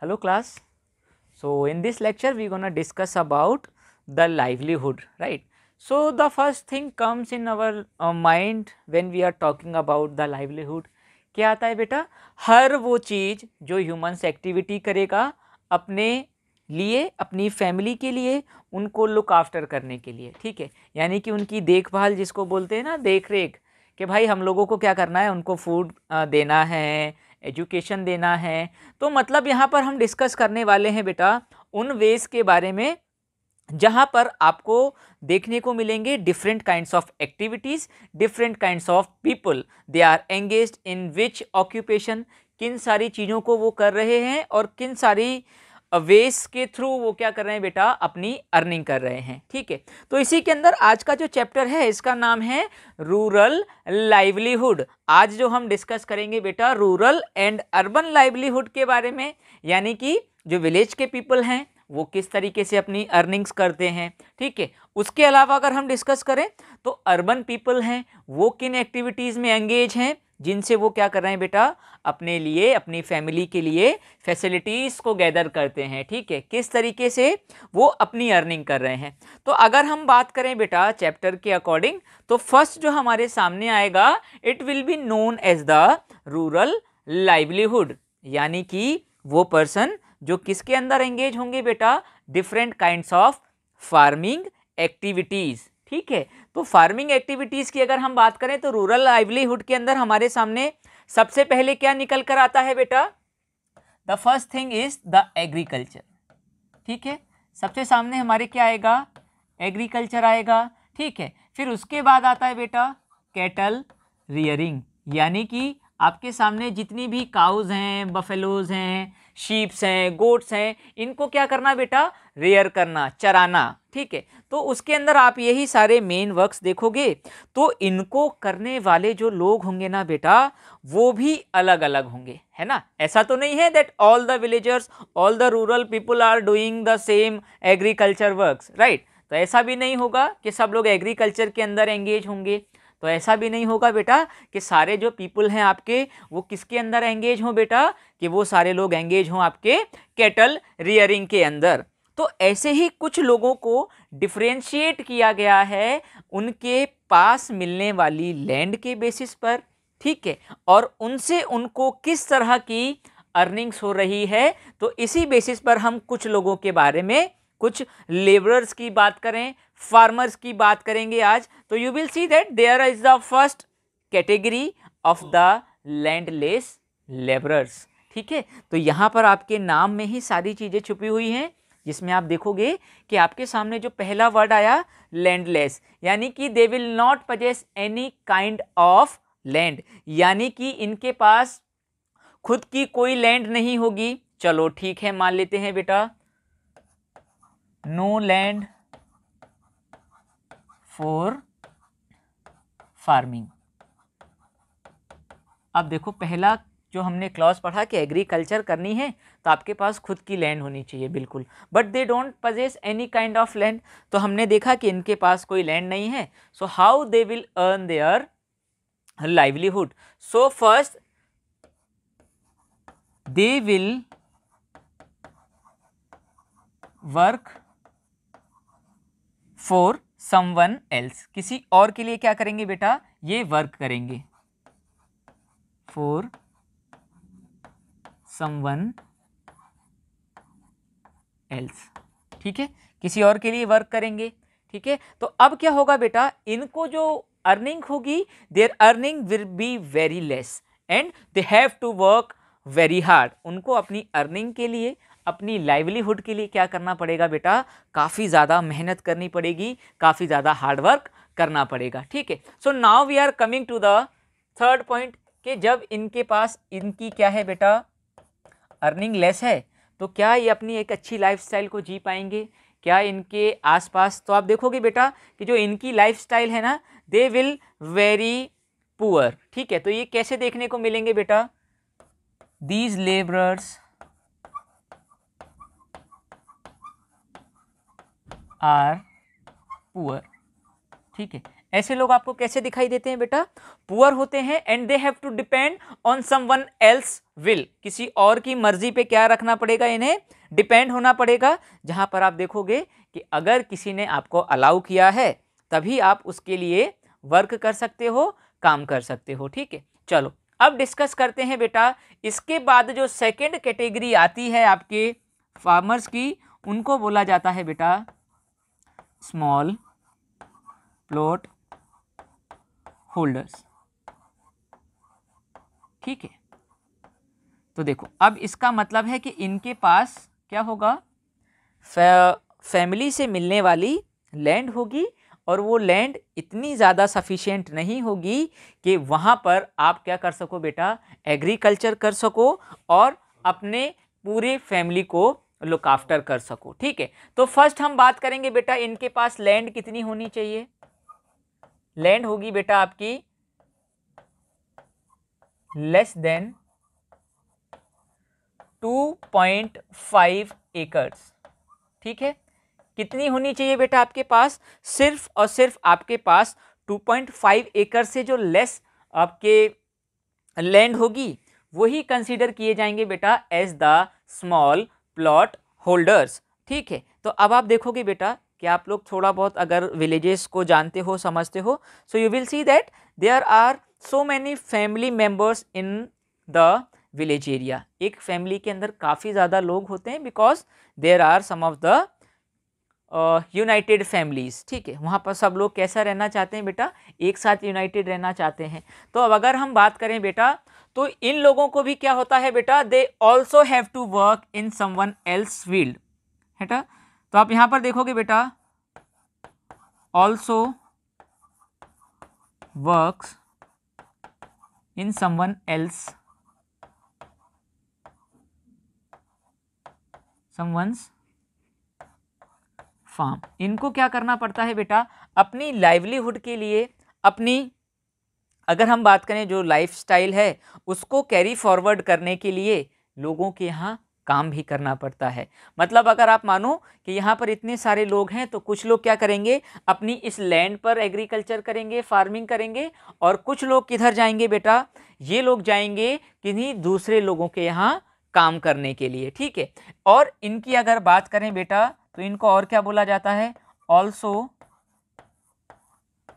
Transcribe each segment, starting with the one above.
hello class so in this lecture we gonna discuss about the livelihood right so the first thing comes in our uh, mind when we are talking about the livelihood क्या आता है बेटा हर वो चीज़ जो humans activity करेगा अपने लिए अपनी फैमिली के लिए उनको लुक आफ्टर करने के लिए ठीक है यानी कि उनकी देखभाल जिसको बोलते हैं ना देख रेख कि भाई हम लोगों को क्या करना है उनको फूड देना है एजुकेशन देना है तो मतलब यहाँ पर हम डिस्कस करने वाले हैं बेटा उन वेज के बारे में जहाँ पर आपको देखने को मिलेंगे different kinds of activities different kinds of people they are engage in which occupation किन सारी चीज़ों को वो कर रहे हैं और किन सारी वेस के थ्रू वो क्या कर रहे हैं बेटा अपनी अर्निंग कर रहे हैं ठीक है तो इसी के अंदर आज का जो चैप्टर है इसका नाम है रूरल लाइवलीहुड आज जो हम डिस्कस करेंगे बेटा रूरल एंड अर्बन लाइवलीहुड के बारे में यानी कि जो विलेज के पीपल हैं वो किस तरीके से अपनी अर्निंग्स करते हैं ठीक है उसके अलावा अगर हम डिस्कस करें तो अर्बन पीपल हैं वो किन एक्टिविटीज़ में एंगेज हैं जिनसे वो क्या कर रहे हैं बेटा अपने लिए अपनी फैमिली के लिए फैसिलिटीज़ को गैदर करते हैं ठीक है किस तरीके से वो अपनी अर्निंग कर रहे हैं तो अगर हम बात करें बेटा चैप्टर के अकॉर्डिंग तो फर्स्ट जो हमारे सामने आएगा it will be known as the rural livelihood यानी कि वो पर्सन जो किसके अंदर एंगेज होंगे बेटा different kinds of farming activities ठीक है तो फार्मिंग एक्टिविटीज़ की अगर हम बात करें तो रूरल लाइवलीहुड के अंदर हमारे सामने सबसे पहले क्या निकल कर आता है बेटा the first thing is the agriculture ठीक है सबसे सामने हमारे क्या आएगा एग्रीकल्चर आएगा ठीक है फिर उसके बाद आता है बेटा कैटल रियरिंग यानी कि आपके सामने जितनी भी काउज हैं बफेलोज हैं शीप्स हैं गोट्स हैं इनको क्या करना बेटा रेयर करना चराना ठीक है तो उसके अंदर आप यही सारे मेन वर्क्स देखोगे तो इनको करने वाले जो लोग होंगे ना बेटा वो भी अलग अलग होंगे है ना ऐसा तो नहीं है that all the villagers all the rural people are doing the same agriculture works right तो ऐसा भी नहीं होगा कि सब लोग एग्रीकल्चर के अंदर एंगेज होंगे तो ऐसा भी नहीं होगा बेटा कि सारे जो पीपल हैं आपके वो किसके अंदर एंगेज हों बेटा कि वो सारे लोग एंगेज हों आपके कैटल रियरिंग के अंदर तो ऐसे ही कुछ लोगों को डिफ्रेंशिएट किया गया है उनके पास मिलने वाली लैंड के बेसिस पर ठीक है और उनसे उनको किस तरह की अर्निंग्स हो रही है तो इसी बेसिस पर हम कुछ लोगों के बारे में कुछ लेबरर्स की बात करें फार्मर्स की बात करेंगे आज तो you will see that there is the first category of the landless labourers ठीक है तो यहाँ पर आपके नाम में ही सारी चीज़ें छुपी हुई हैं जिसमें आप देखोगे कि आपके सामने जो पहला वर्ड आया लैंडलेस यानी कि they will not possess any kind of land यानी कि इनके पास खुद की कोई लैंड नहीं होगी चलो ठीक है मान लेते हैं बेटा नो लैंड फॉर फार्मिंग अब देखो पहला जो हमने क्लॉज पढ़ा कि एग्रीकल्चर करनी है तो आपके पास खुद की लैंड होनी चाहिए बिल्कुल but they don't possess any kind of land तो हमने देखा कि इनके पास कोई लैंड नहीं है so how they will earn their livelihood so first they will work for someone else किसी और के लिए क्या करेंगे बेटा ये वर्क करेंगे फॉर समवन एल्स ठीक है किसी और के लिए वर्क करेंगे ठीक है तो अब क्या होगा बेटा इनको जो अर्निंग होगी their earning will be very less and they have to work very hard उनको अपनी अर्निंग के लिए अपनी लाइवलीहुड के लिए क्या करना पड़ेगा बेटा काफ़ी ज़्यादा मेहनत करनी पड़ेगी काफ़ी ज़्यादा हार्डवर्क करना पड़ेगा ठीक है so now we are coming to the third point कि जब इनके पास इनकी क्या है बेटा अर्निंग लेस है तो क्या ये अपनी एक अच्छी स्टाइल को जी पाएंगे क्या इनके आसपास तो आप देखोगे बेटा कि जो इनकी लाइफस्टाइल है ना दे विल वेरी पुअर ठीक है तो ये कैसे देखने को मिलेंगे बेटा दीज लेबरर्स आर पुअर ठीक है ऐसे लोग आपको कैसे दिखाई देते हैं बेटा पुअर होते हैं and they have to depend on someone else will किसी और की मर्जी पे क्या रखना पड़ेगा इन्हें डिपेंड होना पड़ेगा जहां पर आप देखोगे कि अगर किसी ने आपको अलाउ किया है तभी आप उसके लिए वर्क कर सकते हो काम कर सकते हो ठीक है चलो अब डिस्कस करते हैं बेटा इसके बाद जो सेकेंड कैटेगरी आती है आपके फार्मर्स की उनको बोला जाता है बेटा स्मॉल प्लॉट होल्डर्स ठीक है तो देखो अब इसका मतलब है कि इनके पास क्या होगा फैमिली से मिलने वाली लैंड होगी और वो लैंड इतनी ज़्यादा सफिशिएंट नहीं होगी कि वहाँ पर आप क्या कर सको बेटा एग्रीकल्चर कर सको और अपने पूरे फैमिली को लुक आफ्टर कर सको ठीक है तो फर्स्ट हम बात करेंगे बेटा इनके पास लैंड कितनी होनी चाहिए लैंड होगी बेटा आपकी less than two point five acres ठीक है कितनी होनी चाहिए बेटा आपके पास सिर्फ और सिर्फ आपके पास टू पॉइंट फाइव एकर से जो लेस आपके लैंड होगी वही कंसीडर किए जाएंगे बेटा as the small plot holders ठीक है तो अब आप देखोगे बेटा कि आप लोग थोड़ा बहुत अगर विलेजेस को जानते हो समझते हो so you will see that there are so many family members in the village area एक फैमिली के अंदर काफ़ी ज़्यादा लोग होते हैं because there are some of the united families ठीक है वहाँ पर सब लोग कैसा रहना चाहते हैं बेटा एक साथ यूनाइटेड रहना चाहते हैं तो अब अगर हम बात करें बेटा तो इन लोगों को भी क्या होता है बेटा they also have to work in someone else field है तो आप यहां पर देखोगे बेटा also works in someone else someone's farm इनको क्या करना पड़ता है बेटा अपनी लाइवलीहुड के लिए अपनी अगर हम बात करें जो लाइफ स्टाइल है उसको कैरी फॉरवर्ड करने के लिए लोगों के यहाँ काम भी करना पड़ता है मतलब अगर आप मानो कि यहाँ पर इतने सारे लोग हैं तो कुछ लोग क्या करेंगे अपनी इस लैंड पर एग्रीकल्चर करेंगे फार्मिंग करेंगे और कुछ लोग किधर जाएंगे बेटा ये लोग जाएंगे किन्हीं दूसरे लोगों के यहाँ काम करने के लिए ठीक है और इनकी अगर बात करें बेटा तो इनको और क्या बोला जाता है also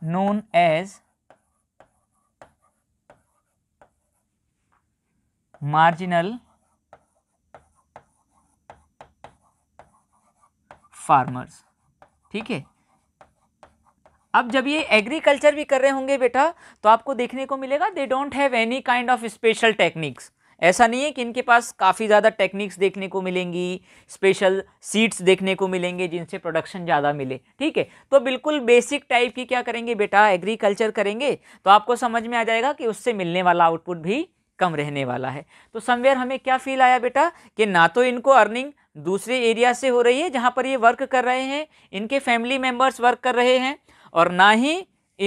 known as marginal farmers ठीक है अब जब ये एग्रीकल्चर भी कर रहे होंगे बेटा तो आपको देखने को मिलेगा they don't have any kind of special techniques ऐसा नहीं है कि इनके पास काफ़ी ज़्यादा टेक्निक्स देखने को मिलेंगी स्पेशल सीड्स देखने को मिलेंगे जिनसे प्रोडक्शन ज़्यादा मिले ठीक है तो बिल्कुल बेसिक टाइप की क्या करेंगे बेटा एग्रीकल्चर करेंगे तो आपको समझ में आ जाएगा कि उससे मिलने वाला आउटपुट भी कम रहने वाला है तो समवेयर हमें क्या फील आया बेटा कि ना तो इनको अर्निंग दूसरे एरिया से हो रही है जहाँ पर ये वर्क कर रहे हैं इनके फैमिली मेम्बर्स वर्क कर रहे हैं और ना ही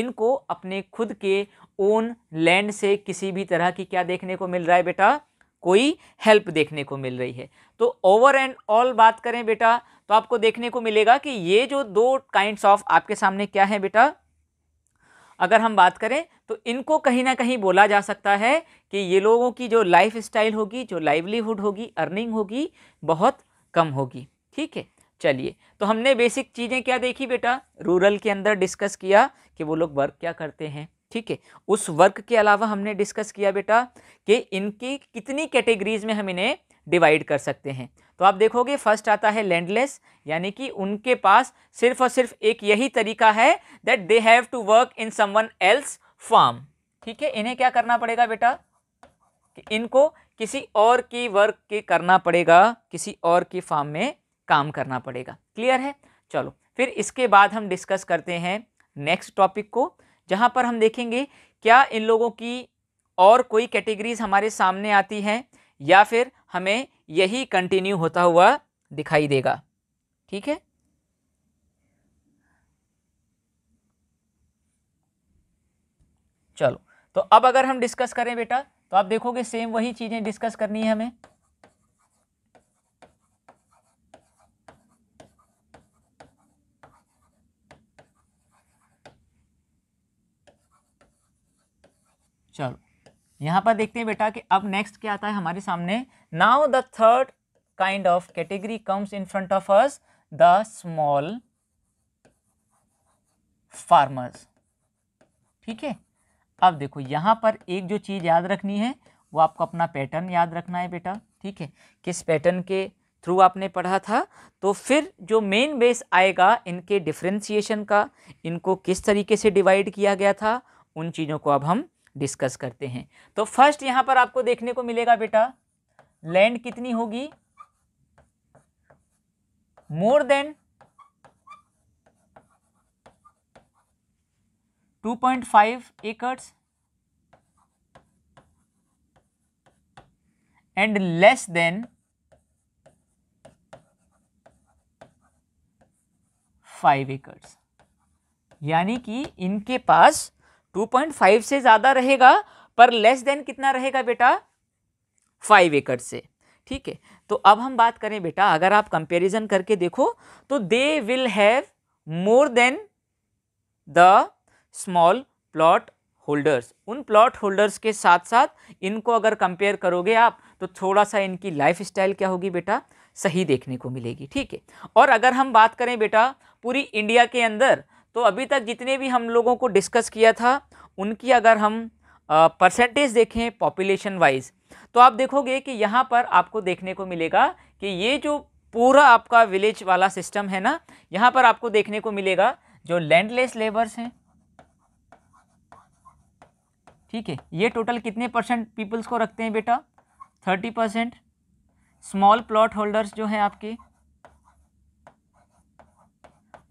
इनको अपने खुद के ओन लैंड से किसी भी तरह की क्या देखने को मिल रहा है बेटा कोई हेल्प देखने को मिल रही है तो ओवर एंड ऑल बात करें बेटा तो आपको देखने को मिलेगा कि ये जो दो काइंड्स ऑफ आपके सामने क्या है बेटा अगर हम बात करें तो इनको कहीं ना कहीं बोला जा सकता है कि ये लोगों की जो लाइफ स्टाइल होगी जो लाइवलीहुड होगी अर्निंग होगी बहुत कम होगी ठीक है चलिए तो हमने बेसिक चीज़ें क्या देखी बेटा रूरल के अंदर डिस्कस किया कि वो लोग वर्क क्या करते हैं ठीक है उस वर्क के अलावा हमने डिस्कस किया बेटा कि इनकी कितनी कैटेगरीज में हम इन्हें डिवाइड कर सकते हैं तो आप देखोगे फर्स्ट आता है लैंडलेस यानी कि उनके पास सिर्फ और सिर्फ एक यही तरीका है that they have to work in someone else farm ठीक है इन्हें क्या करना पड़ेगा बेटा कि इनको किसी और की वर्क के करना पड़ेगा किसी और की फार्म में काम करना पड़ेगा क्लियर है चलो फिर इसके बाद हम डिस्कस करते हैं नेक्स्ट टॉपिक को जहाँ पर हम देखेंगे क्या इन लोगों की और कोई कैटेगरीज हमारे सामने आती हैं या फिर हमें यही कंटिन्यू होता हुआ दिखाई देगा ठीक है चलो तो अब अगर हम डिस्कस करें बेटा तो आप देखोगे सेम वही चीज़ें डिस्कस करनी है हमें चलो यहां पर देखते हैं बेटा कि अब नेक्स्ट क्या आता है हमारे सामने now the third kind of category comes in front of us the small farmers ठीक है अब देखो यहाँ पर एक जो चीज़ याद रखनी है वो आपको अपना पैटर्न याद रखना है बेटा ठीक है किस पैटर्न के थ्रू आपने पढ़ा था तो फिर जो मेन बेस आएगा इनके डिफ्रेंसीशन का इनको किस तरीके से डिवाइड किया गया था उन चीज़ों को अब हम डिस्कस करते हैं तो फर्स्ट यहाँ पर आपको देखने को मिलेगा बेटा लैंड कितनी होगी more than two point five acres and less than five acres यानी कि इनके पास 2.5 से ज़्यादा रहेगा पर लेस देन कितना रहेगा बेटा 5 एकड़ से ठीक है तो अब हम बात करें बेटा अगर आप कंपैरिजन करके देखो तो they will have more than the small plot holders उन प्लॉट होल्डर्स के साथ साथ इनको अगर कंपेयर करोगे आप तो थोड़ा सा इनकी लाइफ स्टाइल क्या होगी बेटा सही देखने को मिलेगी ठीक है और अगर हम बात करें बेटा पूरी इंडिया के अंदर तो अभी तक जितने भी हम लोगों को डिस्कस किया था उनकी अगर हम परसेंटेज देखें पॉपुलेशन वाइज तो आप देखोगे कि यहाँ पर आपको देखने को मिलेगा कि ये जो पूरा आपका विलेज वाला सिस्टम है ना यहाँ पर आपको देखने को मिलेगा जो लैंडलेस लेबर्स हैं ठीक है ये टोटल कितने परसेंट पीपल्स को रखते हैं बेटा thirty percent small plot holders जो हैं आपके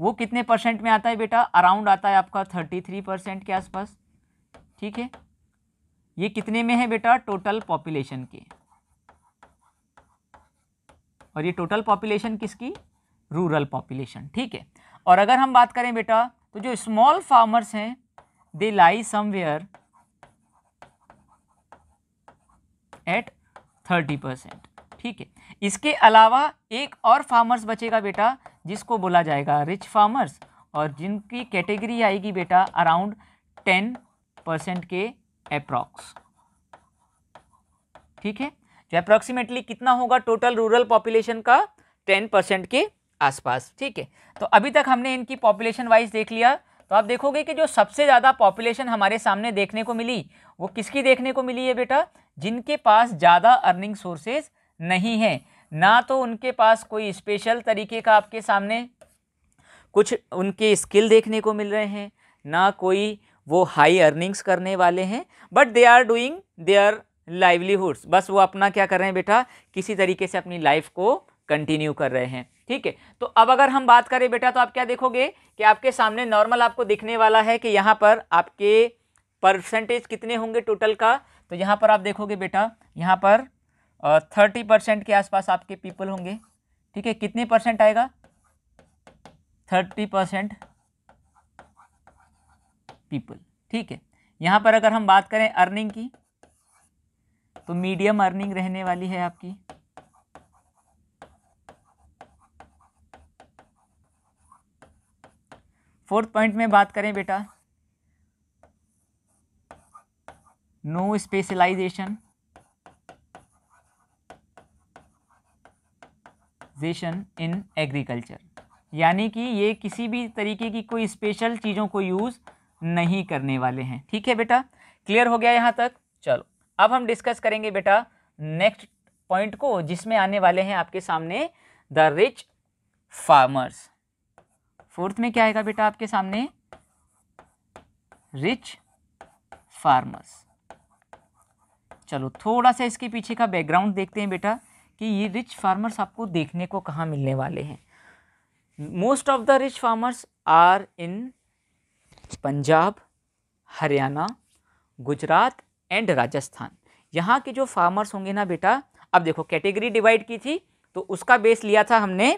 वो कितने परसेंट में आता है बेटा अराउंड आता है आपका थर्टी थ्री परसेंट के आसपास ठीक है ये कितने में है बेटा टोटल पॉपुलेशन के और ये टोटल पॉपुलेशन किसकी रूरल पॉपुलेशन ठीक है और अगर हम बात करें बेटा तो जो स्मॉल फार्मर्स हैं they lie somewhere at thirty percent ठीक है इसके अलावा एक और फार्मर्स बचेगा बेटा जिसको बोला जाएगा रिच फार्मर्स और जिनकी कैटेगरी आएगी बेटा अराउंड टेन परसेंट के अप्रॉक्स ठीक है जो तो अप्रॉक्सीमेटली कितना होगा टोटल रूरल पॉपुलेशन का टेन परसेंट के आसपास ठीक है तो अभी तक हमने इनकी पॉपुलेशन वाइज देख लिया तो आप देखोगे कि जो सबसे ज़्यादा पॉपुलेशन हमारे सामने देखने को मिली वो किसकी देखने को मिली है बेटा जिनके पास ज़्यादा अर्निंग सोर्सेज नहीं हैं ना तो उनके पास कोई स्पेशल तरीके का आपके सामने कुछ उनके स्किल देखने को मिल रहे हैं ना कोई वो हाई अर्निंग्स करने वाले हैं but they are doing their livelihoods बस वो अपना क्या कर रहे हैं बेटा किसी तरीके से अपनी लाइफ को कंटिन्यू कर रहे हैं ठीक है तो अब अगर हम बात करें बेटा तो आप क्या देखोगे कि आपके सामने नॉर्मल आपको दिखने वाला है कि यहाँ पर आपके परसेंटेज कितने होंगे टोटल का तो यहाँ पर आप देखोगे बेटा यहाँ पर थर्टी परसेंट के आसपास आपके पीपल होंगे ठीक है कितने परसेंट आएगा थर्टी परसेंट पीपल ठीक है यहाँ पर अगर हम बात करें अर्निंग की तो मीडियम अर्निंग रहने वाली है आपकी फोर्थ पॉइंट में बात करें बेटा no specialization इन एग्रीकल्चर यानी कि ये किसी भी तरीके की कोई स्पेशल चीज़ों को यूज़ नहीं करने वाले हैं ठीक है बेटा क्लियर हो गया यहाँ तक चलो अब हम डिस्कस करेंगे बेटा नेक्स्ट पॉइंट को जिसमें आने वाले हैं आपके सामने द रिच फार्मर्स फोर्थ में क्या आएगा बेटा आपके सामने रिच फार्मर्स चलो थोड़ा सा इसके पीछे का बैकग्राउंड देखते हैं बेटा कि ये रिच फार्मर्स आपको देखने को कहाँ मिलने वाले हैं most of the rich farmers are in Punjab Haryana Gujarat and Rajasthan यहाँ के जो फार्मर्स होंगे ना बेटा अब देखो कैटेगरी डिवाइड की थी तो उसका बेस लिया था हमने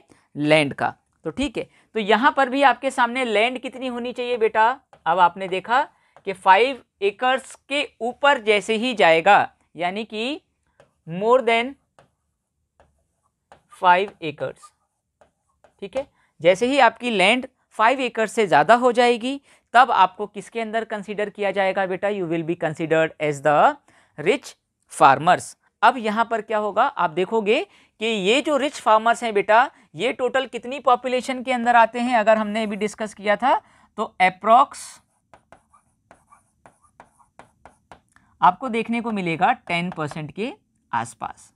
लैंड का तो ठीक है तो यहाँ पर भी आपके सामने लैंड कितनी होनी चाहिए बेटा अब आपने देखा कि फाइव एकर्स के ऊपर जैसे ही जाएगा यानी कि मोर देन फाइव एकर्स ठीक है जैसे ही आपकी लैंड फाइव एकर्स से ज़्यादा हो जाएगी तब आपको किसके अंदर कंसिडर किया जाएगा बेटा you will be considered as the rich farmers अब यहाँ पर क्या होगा आप देखोगे कि ये जो रिच फार्मर्स हैं बेटा ये टोटल कितनी पॉपुलेशन के अंदर आते हैं अगर हमने अभी डिस्कस किया था तो अप्रॉक्स आपको देखने को मिलेगा टेन परसेंट के आसपास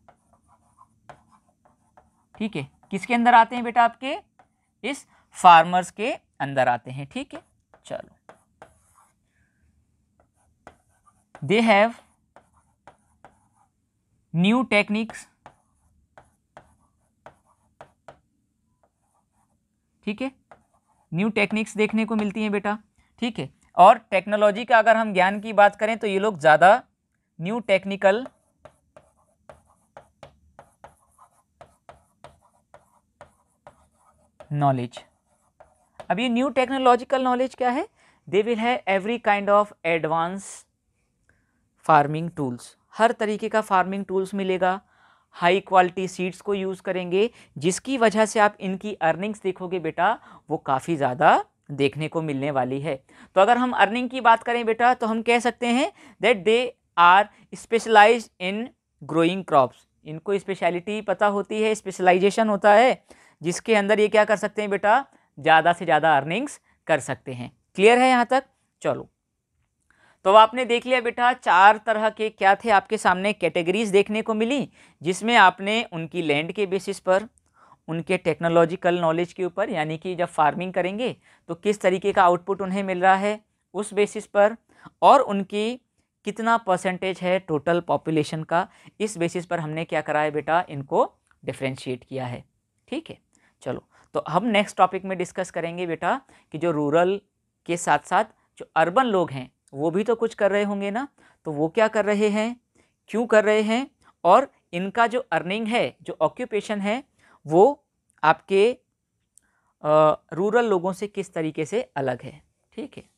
ठीक है किसके अंदर आते हैं बेटा आपके इस फार्मर्स के अंदर आते हैं ठीक है चलो दे हैव न्यू टेक्निक्स ठीक है न्यू टेक्निक्स देखने को मिलती हैं बेटा ठीक है और टेक्नोलॉजी का अगर हम ज्ञान की बात करें तो ये लोग ज़्यादा न्यू टेक्निकल नॉलेज अब ये न्यू टेक्नोलॉजिकल नॉलेज क्या है दे विल है every kind of advance farming tools हर तरीके का फार्मिंग टूल्स मिलेगा हाई क्वालिटी सीड्स को यूज़ करेंगे जिसकी वजह से आप इनकी अर्निंग्स देखोगे बेटा वो काफ़ी ज़्यादा देखने को मिलने वाली है तो अगर हम अर्निंग की बात करें बेटा तो हम कह सकते हैं that they are specialise in growing crops इनको स्पेशलिटी पता होती है स्पेशलाइजेशन होता है जिसके अंदर ये क्या कर सकते हैं बेटा ज़्यादा से ज़्यादा अर्निंग्स कर सकते हैं क्लियर है यहाँ तक चलो तो आपने देख लिया बेटा चार तरह के क्या थे आपके सामने कैटेगरीज देखने को मिली जिसमें आपने उनकी लैंड के बेसिस पर उनके टेक्नोलॉजिकल नॉलेज के ऊपर यानी कि जब फार्मिंग करेंगे तो किस तरीके का आउटपुट उन्हें मिल रहा है उस बेसिस पर और उनकी कितना परसेंटेज है टोटल पॉपुलेशन का इस बेसिस पर हमने क्या करा है बेटा इनको डिफ्रेंशिएट किया है ठीक है चलो तो हम नेक्स्ट टॉपिक में डिस्कस करेंगे बेटा कि जो रूरल के साथ साथ जो अर्बन लोग हैं वो भी तो कुछ कर रहे होंगे ना तो वो क्या कर रहे हैं क्यों कर रहे हैं और इनका जो अर्निंग है जो ऑक्यूपेशन है वो आपके रूरल लोगों से किस तरीके से अलग है ठीक है